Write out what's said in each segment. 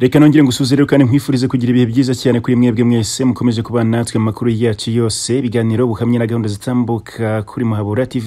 reka nongere ngusuze rero kandi nkwifurize kugira ibihe byiza cyane kuri mwebwe mwese mukomeze kubana natwe mu makuru yacu yose ibiganiro ubuhamya na gahunda zitambuka kuri muhabura tv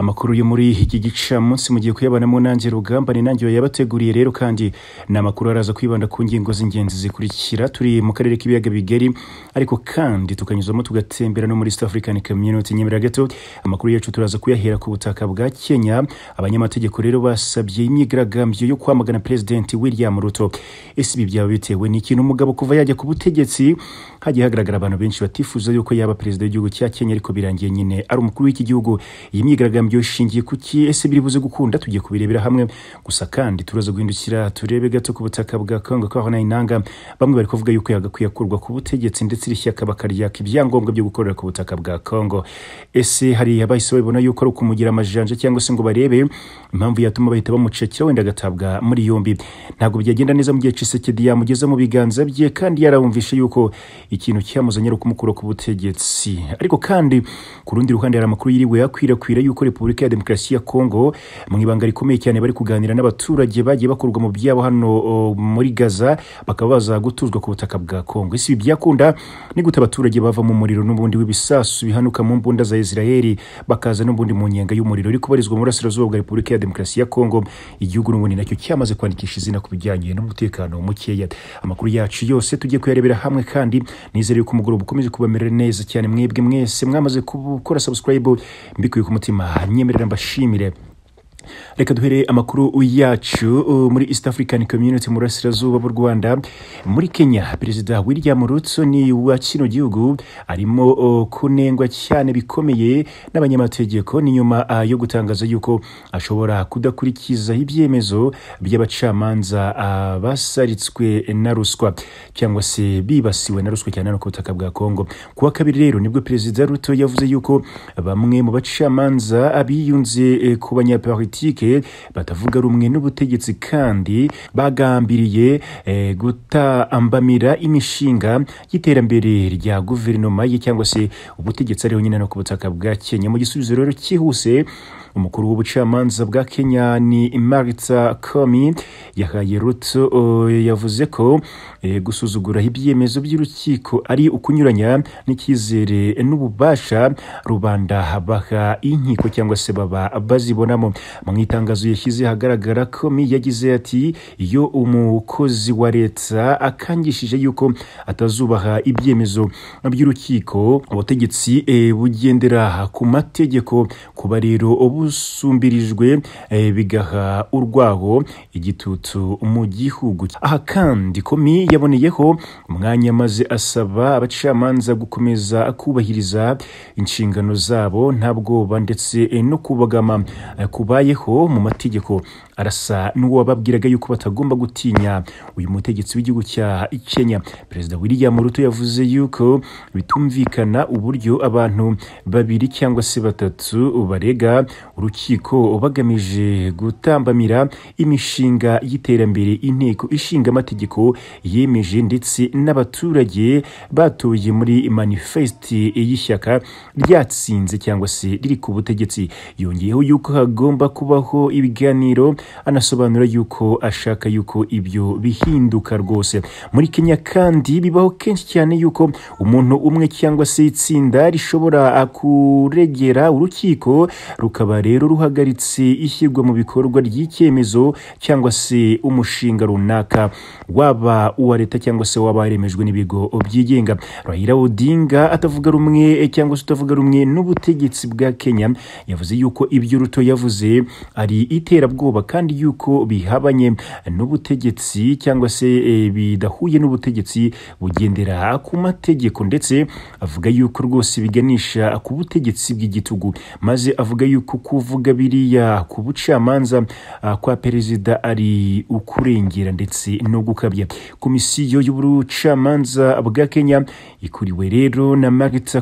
amakuru yo muri iki gicamunsi mugiye kuyabona mu ntangiriro rugamba ni ntangiriro yabateguriye rero kandi ni amakuru araza kwibanda ku ngingo z'ingenzi zikurikira turi mu karere k'ibiyaga bigari ariko kandi tukanyuzamo tugatembera no muri East African Community Nyamirambo amakuru yacu turaza kuyahera ku butaka bwa Kenya abanyamategeko rero basabye imyigaragambyo yo kwamagana President William Ruto ese ibi byaba bitewe n'ikintu umugabo kuva yajya ku butegetsi hagiye hagaragara abantu benshi batifuza yuko yaba perezida w'igihugu cya Kenya ariko birangiye nyine ari umukuru w'iki gihugu iyi myigaragambyo iyo ishingiye ku ki ese biri buze gukunda tugiye kubirebera hamwe gusa kandi turaza guhindukira turebe gato ku butaka bwa kongo kaho inanga bamwe bari kuvuga yuko yagakwiye akurwa ku butegetsi ndetse iri shyaka bakaryaka ibyangombwa byo gukorera ku butaka bwa kongo ese hari abahise babibona yuko ari ukumugira amajanja cyangwa se ngo barebe impamvu yatuma bahita bamucekera wenda agatabwa muri yombi ntabwo byagenda neza mu gihe cisekedi yamugeze mu biganza bye kandi yarabumvishe yuko ikintu cyamuzanye ari ukumukura ku butegetsi ariko kandi ku rundi ruhande hari amakuru yiriwe yakwirakwira yuko repubulika ya demokarasi ya kongo mu ibanga rikomeye cyane bari kuganira n'abaturage bagiye bakorwa mu byabo hano muri gaza bakaba baza gutuzwa ku butaka bwa kongo ese ibi byakunda ni gute abaturage bava mu muriro n'ubundi w'ibisasu bihanuka mu mbunda za israel bakaza n'ubundi mu nyenga y'umuriro uri kubarizwa mu burasirazuba bwa repubulika ya demokarasi ya kongo igihugu n'ubundi nacyo cyamaze kwandikisha izina ku bijyanye n'umutekano mukeya amakuru yacu yose tujye kuyarebera hamwe kandi nizere ko umugoroba ukomeze kubamerera neza cyane mwebwe mwese mwamaze gukora sabusikarayibu mbikuye ku mutima amwemerere mbashimire reka duhere amakuru yacu muri east african community mu burasirazuba bw'u rwanda muri kenya perezida william ruto ni wa kino gihugu arimo kunengwa cyane bikomeye n'abanyamategeko ni nyuma yo gutangaza yuko ashobora kudakurikiza ibyemezo by'abacamanza basalitswe na ruswa cyangwa se bibasiwe na ruswa cyane no ku butaka bwa kongo kuwa kabiri rero nibwo perezida ruto yavuze yuko bamwe mu bacamanza abiyunze e, ku banyapolitike batavuga rumwe n'ubutegetsi kandi bagambiriye eh, gutambamira imishinga y'iterambere rya guverinoma ye cyangwa se ubutegetsi ariho nyine no ku butaka bwa kenya mu gisubizo rero cyihuse umukuru w'ubucamanza bwa kenya ni maritha komi yahaye ruto yavuze ko eh, gusuzugura ibyemezo by'urukiko ari ukunyuranya n'icyizere n'ububasha rubanda baha inkiko cyangwa se baba bazibonamo mu tangazo yashyize ahagaragara komi yagize ati iyo umukozi wa leta akangishije yuko atazubaha ibyemezo by'urukiko ubutegetsi e, bugendera ku mategeko kuba rero busumbirijwe eh, bigaha urwaho igitutu mu gihugu aha kandi komi yaboneyeho umwanya maze asaba abacamanza gukomeza kubahiriza inshingano zabo nta bwoba ndetse eh, no kubagama kubayeho mu mategeko arasa n'uwo wababwiraga yuko batagomba gutinya uyu mutegetsi w'igihugu cya Kenya perezida William Ruto yavuze yuko bitumvikana uburyo abantu babiri cyangwa se batatu barega urukiko bagamije gutambamira imishinga y'iterambere inteko ishinga amategeko yemeje ndetse n'abaturage batuye muri manifeste y'ishyaka ryatsinze cyangwa se riri ku butegetsi yongeyeho yuko hagomba kubaho kubaho ibiganiro anasobanura yuko ashaka yuko ibyo bihinduka rwose muri kenya kandi bibaho kenshi cyane yuko umuntu umwe cyangwa se itsinda rishobora kuregera urukiko rukaba rero ruhagaritse ishyirwa mu bikorwa ry'icyemezo cyangwa se umushinga runaka waba uwa leta cyangwa se waba waremejwe n'ibigo byigenga Raila Odinga atavuga rumwe eh, cyangwa se utavuga rumwe n'ubutegetsi bwa Kenya yavuze yuko ibyo ruto yavuze ari iterabwoba kandi yuko bihabanye n'ubutegetsi cyangwa se e, bidahuye n'ubutegetsi bugendera ku mategeko ndetse avuga yuko rwose biganisha ku butegetsi bw'igitugu maze avuga yuko kuvuga biriya ku bucamanza kwa perezida ari ukurengera ndetse no gukabya komisiyo y'ubucamanza bwa kenya ikuriwe rero na marita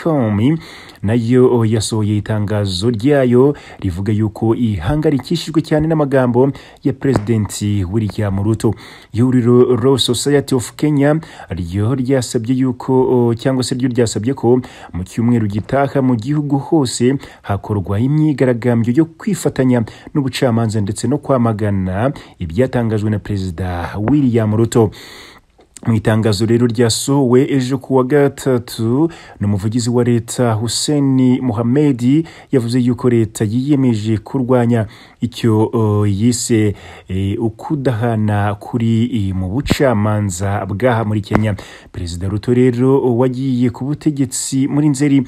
komi nayo oh, yasohoye itangazo ryayo rivuga yuko ihangarikishijwe cyane n'amagambo ya President William Ruto ihuriro Law Society of Kenya ryo ryasabye yuko oh, cyangwa se ryo ryasabye ko mu cyumweru gitaha mu gihugu hose hakorwa imyigaragambyo yo kwifatanya n'ubucamanza ndetse no kwamagana ibyatangajwe na Perezida William Ruto mu itangazo rero ryasohowe ejo kuwa gatatu ni umuvugizi wa leta hussein muhamedi yavuze yuko leta yiyemeje kurwanya icyo yise e, ukudahana kuri mu bucamanza bw'aha muri kenya perezida ruto rero wagiye ku butegetsi muri nzeri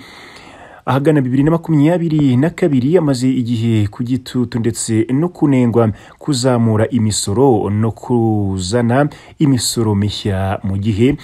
ahagana bibiri na makumyabiri na kabiri yamaze igihe ku gitutu ndetse no kunengwa kuzamura imisoro no kuzana imisoro mishya mu gihe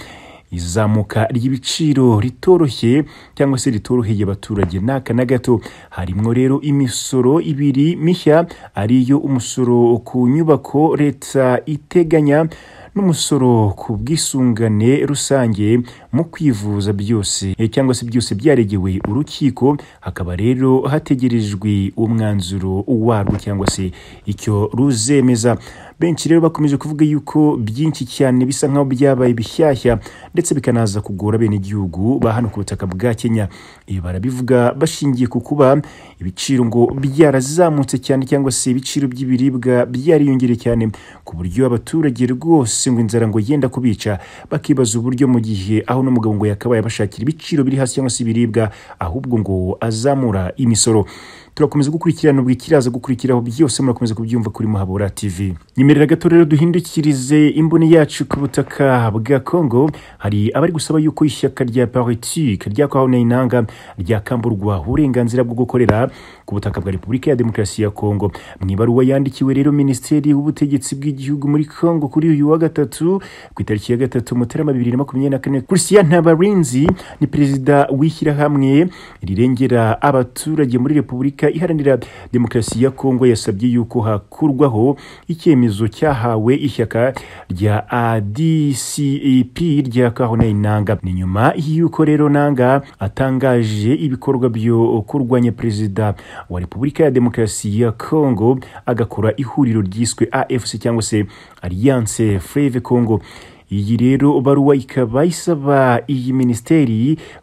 izamuka ry'ibiciro ritoroshye cyangwa se ritoroheye abaturage n'aka na gato harimo rero imisoro ibiri mishya ariyo umusoro ku nyubako leta iteganya n'umusoro ku bwisungane rusange mu kwivuza byose eh, cyangwa se byose byaregewe urukiko hakaba rero hategerejwe umwanzuro warwo cyangwa se icyo ruzemeza benshi rero bakomeje kuvuga yuko byinshi cyane bisa nk'aho byabaye bishyashya ndetse bikanaza kugora bene igihugu ba hano ku butaka bwa Kenya ibi barabivuga bashingiye ku kuba ibiciro ngo byarazamutse cyane cyangwa se ibiciro by'ibiribwa byariyongereye cyane ku buryo abaturage rwose ngo inzara ngo yenda kubica bakibaza uburyo mu gihe aho n'umugabo ngo yakabaye abashakira ibiciro biri hasi cyangwa se ibiribwa ahubwo ngo azamura imisoro turakomeza gukurikirana ubwo ikiraza gukurikiraho byose murakomeza kubyumva kuri muhabura tv nyemerera gato rero duhindukirize imboni yacu ku butaka bwa kongo hari abari gusaba yuko ishyaka rya pariti ryakwaho nayinanga ryakamburwa uburenganzira bwo gukorera ku butaka bwa repubulika ya demokarasi ya kongo mu ibaruwa yandikiwe rero minisiteri y'ubutegetsi bw'igihugu muri kongo kuri uyu wa gatatu ku itariki ya gatatu mutarama bibiri na makumyabiri na kane christian ntabarinzi ni perezida w'ishyirahamwe rirengera abaturage muri repubulika iharanira demokarasi ya kongo yasabye yuko hakurwaho icyemezo cyahawe ishyaka rya adcep rya kahone inanga ni nyuma y'uko rero nanga atangaje ibikorwa byo kurwanya perezida wa repubulika ya demokarasi ya kongo agakora ihuriro ryiswe afc cyangwa se alliance fleve congo iyi rero baruwa ikaba isaba iyi minisiteri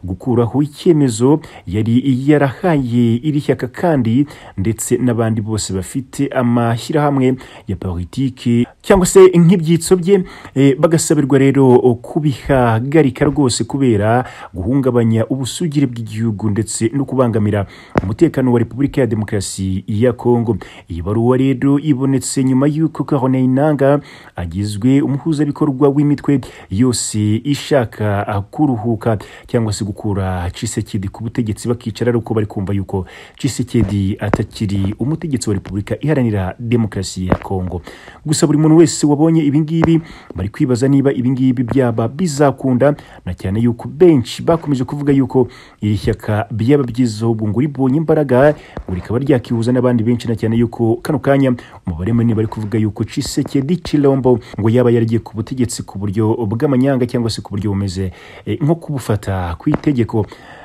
gukuraho icyemezo yari yarahaye iri shyaka kandi ndetse n'abandi bose bafite amashyirahamwe ya politiki cyangwa se nk'ibyitso bye eh, bagasabirwa rero eh, kubihagarika rwose kubera guhungabanya ubusugire bw'igihugu ndetse no kubangamira umutekano wa repubulika ya demokarasi ya kongo iyi baruwa rero ibonetse nyuma y'uko inanga agizwe umuhuzabikorwa w'imitwe yose ishaka kuruhuka cyangwa se gukura cisekedi ku butegetsi bakicara ari uko bari kumva yuko cisekedi atakiri umutegetsi wa repubulika iharanira demokarasi ya kongo gusa buri muntu umuntu wese wabonye ibingibi bari kwibaza niba ibingibi byaba bizakunda na cyane yuko benshi bakomeje kuvuga yuko iri shyaka byaba byiza ubu ngo ribonye imbaraga ngo rikaba ryakihuza n'abandi benshi na cyane yuko kano kanya umubare munini bari kuvuga yuko Tshisekedi Chilombo ngo yaba yaragiye ku butegetsi ku buryo bw'amanyanga cyangwa se ku buryo bumeze eh, nko kubufata ku itegeko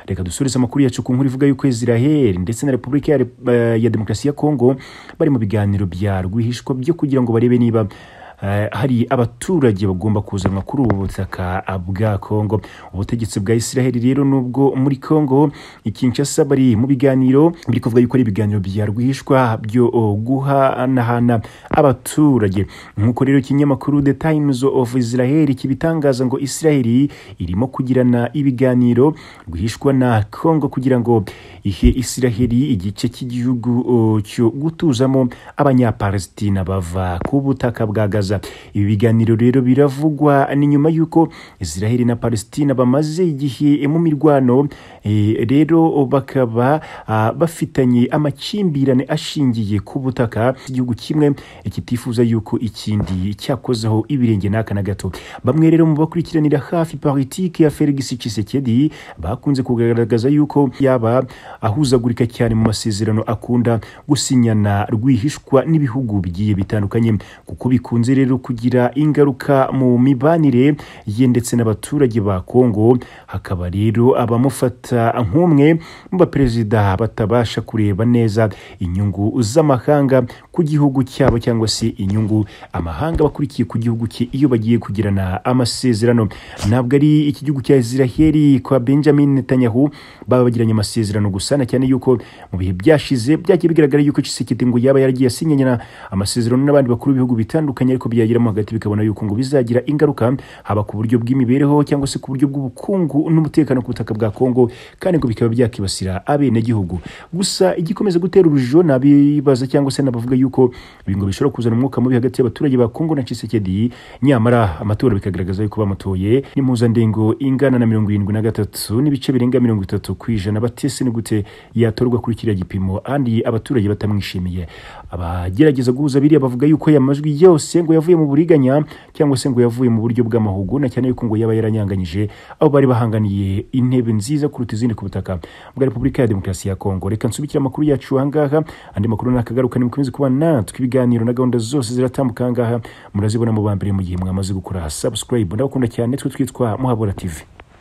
reka dusubize amakuru yacu ku nkuru ivuga yuko israheli ndetse na repubulika ya, eh, ya demokarasi ya kongo bari mu biganiro bya rwihishwa byo kugira ngo barebe niba Eh, hari abaturage bagomba kuzanwa kuri ubu butaka bwa kongo ubutegetsi bwa israel rero nubwo muri kongo ikinshasa bari mu biganiro biri kuvuga yuko ari ibiganiro bya rwihishwa byo oh, guhanahana abaturage nk'uko rero ikinyamakuru the times of israel kibitangaza ngo israel irimo kugirana ibiganiro rwihishwa na kongo kugira ngo ihe israel igice cy'igihugu oh, cyo gutuzamo abanyapalesitina bava ku butaka bwa gaza Gaza ibi biganiro rero biravugwa ni nyuma y'uko Israel na Palestina bamaze igihe mu mirwano eh, rero bakaba ah, bafitanye amakimbirane ashingiye ku butaka igihugu kimwe eh, kitifuza yuko ikindi cyakozeho ibirenge n'aka na gato bamwe rero mu bakurikiranira hafi politiki ya Felix Tshisekedi bakunze kugaragaza yuko yaba ahuzagurika cyane mu masezerano akunda gusinyana rwihishwa n'ibihugu bigiye bitandukanye kuko bikunze rero kugira ingaruka mu mibanire ye ndetse n'abaturage ba Kongo hakaba rero abamufata nk'umwe mu baperezida batabasha kureba neza inyungu z'amahanga ku gihugu cyabo cyangwa se inyungu amahanga bakurikiye ku gihugu cye iyo bagiye kugirana amasezerano ntabwo ari iki gihugu cya Israel kwa Benjamin Netanyahu baba bagiranye amasezerano gusa na cyane yuko mu bihe byashize byagiye bigaragara yuko Tshisekedi ngo yaba yaragiye asinyana amasezerano n'abandi bakuru b'ibihugu bitandukanye yuko byageramo hagati bikabona yuko ngo bizagira ingaruka haba ku buryo bw'imibereho cyangwa se ku buryo bw'ubukungu n'umutekano ku butaka bwa Kongo kandi ngo bikaba byakibasira abenegihugu gusa igikomeza gutera urujijo n'abibaza cyangwa se n'abavuga yuko ibi ngo bishobora kuzana umwuka mubi hagati y'abaturage ba Kongo na Tshisekedi nyamara amatora bikagaragaza yuko bamutoye n'impuzadengo ingana na mirongo irindwi na gatatu n'ibice birenga mirongo itatu ku ijana batese ni gute yatorwa kuri kiriya gipimo kandi abaturage batamwishimiye abagerageza guhuza biriya bavuga yuko aya majwi yose ngo ngo yavuye mu buriganya cyangwa se ngo yavuye mu buryo bw'amahugu na cyane yuko ngo yaba yaranyanganyije abo bari bahanganiye intebe nziza kuruta izindi ku butaka bwa Repubulika ya Demokarasi ya Kongo reka nsubikire amakuru yacu ahangaha andi makuru nakagaruka nimukomeze kuba natwe ibiganiro na gahunda zose ziratambuka ahangaha murazibona mu bambere mu gihe mwamaze gukora subscribe ndabakunda cyane twe twitwa Muhabura TV